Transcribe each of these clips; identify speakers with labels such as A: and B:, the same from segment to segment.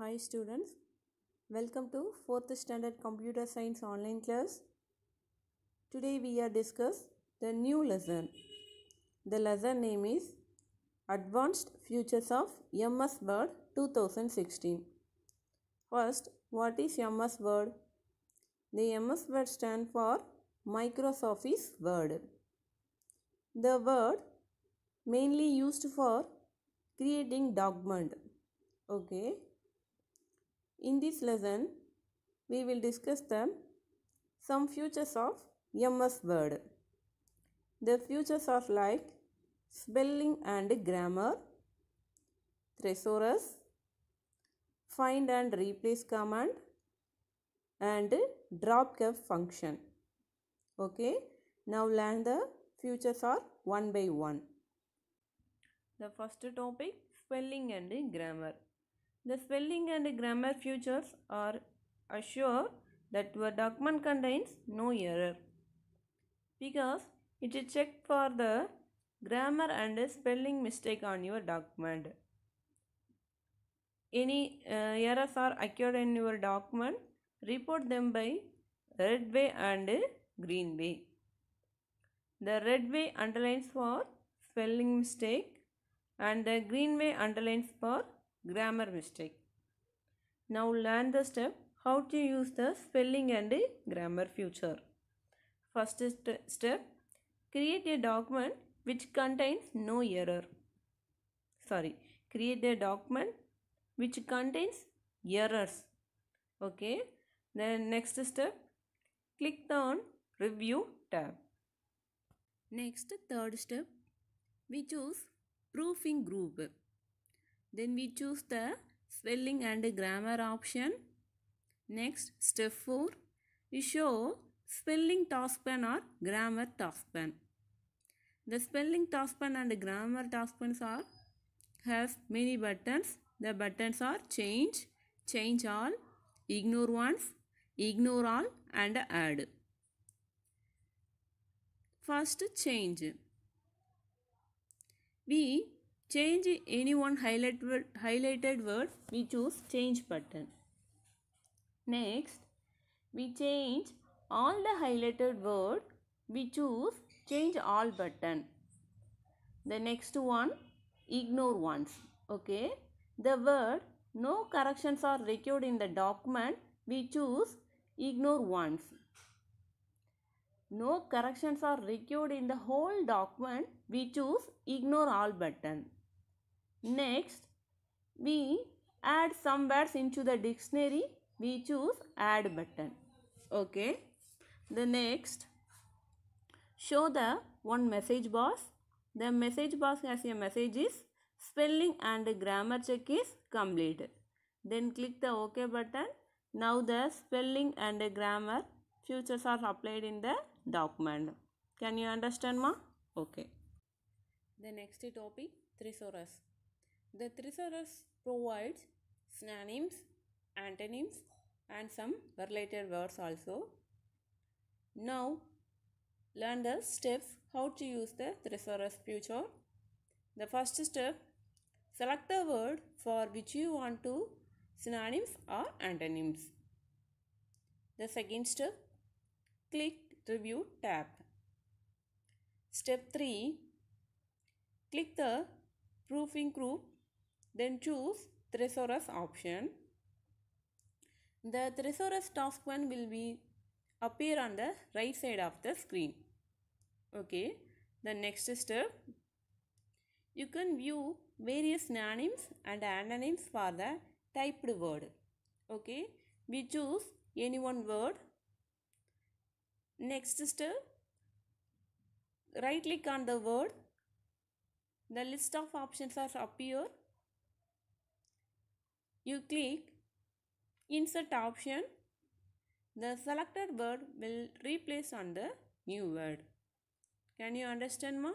A: Hi students, welcome to 4th standard computer science online class. Today we are discuss the new lesson. The lesson name is Advanced Futures of MS Word 2016. First, what is MS Word? The MS Word stand for Microsoft Word. The word mainly used for creating document. Okay in this lesson, we will discuss the some futures of MS Word. The futures are like spelling and grammar, thesaurus, find and replace command, and drop cap function. Okay, now learn the futures are one by one. The first topic spelling and grammar. The spelling and grammar features are assured that your document contains no error because it is checked for the grammar and spelling mistake on your document. Any uh, errors are occurred in your document, report them by red way and green way. The red way underlines for spelling mistake and the green way underlines for grammar mistake. Now learn the step how to use the spelling and grammar future. First st step, create a document which contains no error. Sorry, create a document which contains errors. Okay, then next step, click on review tab. Next third step, we choose proofing group. Then we choose the spelling and grammar option. Next, step 4. We show spelling task taskpan or grammar task taskpan. The spelling task taskpan and grammar task taskpans are has many buttons. The buttons are change, change all, ignore once, ignore all and add. First change. We Change any one highlight word, highlighted word, we choose change button. Next, we change all the highlighted word, we choose change all button. The next one, ignore once. Okay. The word no corrections are required in the document, we choose ignore once. No corrections are required in the whole document, we choose ignore all button. Next, we add some words into the dictionary. We choose add button. Okay. The next, show the one message box. The message box has a message is spelling and grammar check is completed. Then click the OK button. Now the spelling and the grammar features are applied in the document. Can you understand ma? Okay. The next topic, Thesaurus. The thesaurus provides synonyms, antonyms, and some related words also. Now, learn the steps how to use the thesaurus Future. The first step, select the word for which you want to synonyms or antonyms. The second step, click Review tab. Step 3, click the Proofing group then choose Thesaurus option. The Thesaurus task one will be appear on the right side of the screen. Okay. The next step. You can view various synonyms and antonyms for the typed word. Okay. We choose any one word. Next step. Right click on the word. The list of options are appear you click insert option. The selected word will replace on the new word. Can you understand ma?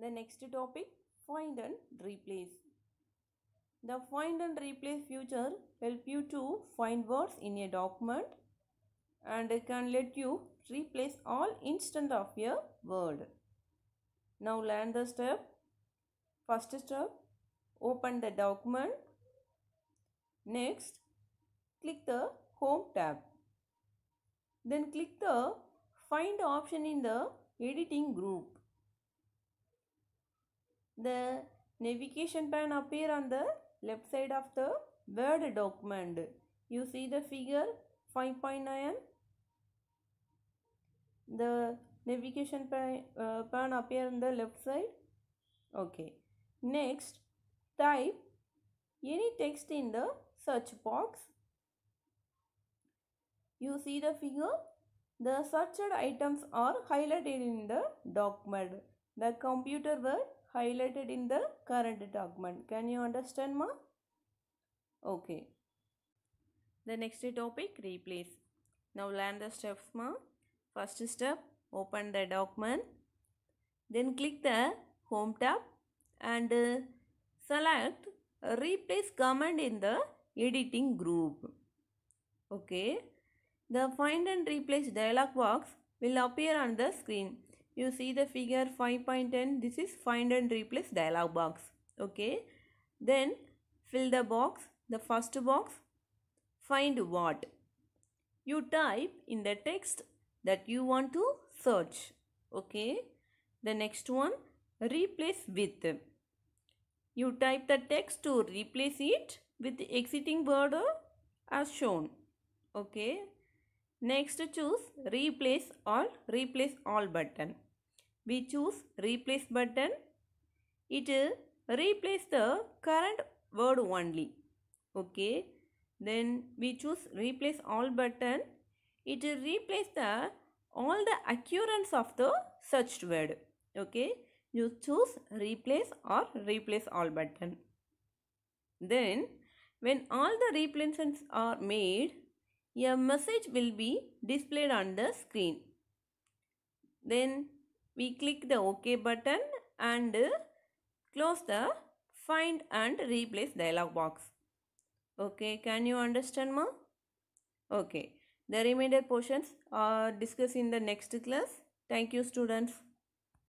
A: The next topic find and replace. The find and replace feature help you to find words in a document and can let you replace all instant of a word. Now learn the step. First step, open the document. Next, click the Home tab. Then click the Find option in the Editing group. The navigation pane appear on the left side of the Word document. You see the figure 5.9. The navigation pane, uh, appear on the left side. Okay. Next, type any text in the search box. You see the figure? The searched items are highlighted in the document. The computer word highlighted in the current document. Can you understand ma? Okay. The next topic replace. Now learn the steps ma. First step open the document. Then click the home tab and uh, select replace command in the editing group. Okay. The find and replace dialog box will appear on the screen. You see the figure 5.10. This is find and replace dialog box. Okay. Then fill the box. The first box. Find what. You type in the text that you want to search. Okay. The next one. Replace with. You type the text to replace it with the exiting word as shown okay next choose replace all replace all button we choose replace button it replace the current word only okay then we choose replace all button it will replace the all the occurrence of the searched word okay you choose replace or replace all button then when all the replacements are made, a message will be displayed on the screen. Then we click the OK button and close the find and replace dialog box. Okay, can you understand ma? Okay, the remainder portions are discussed in the next class. Thank you students.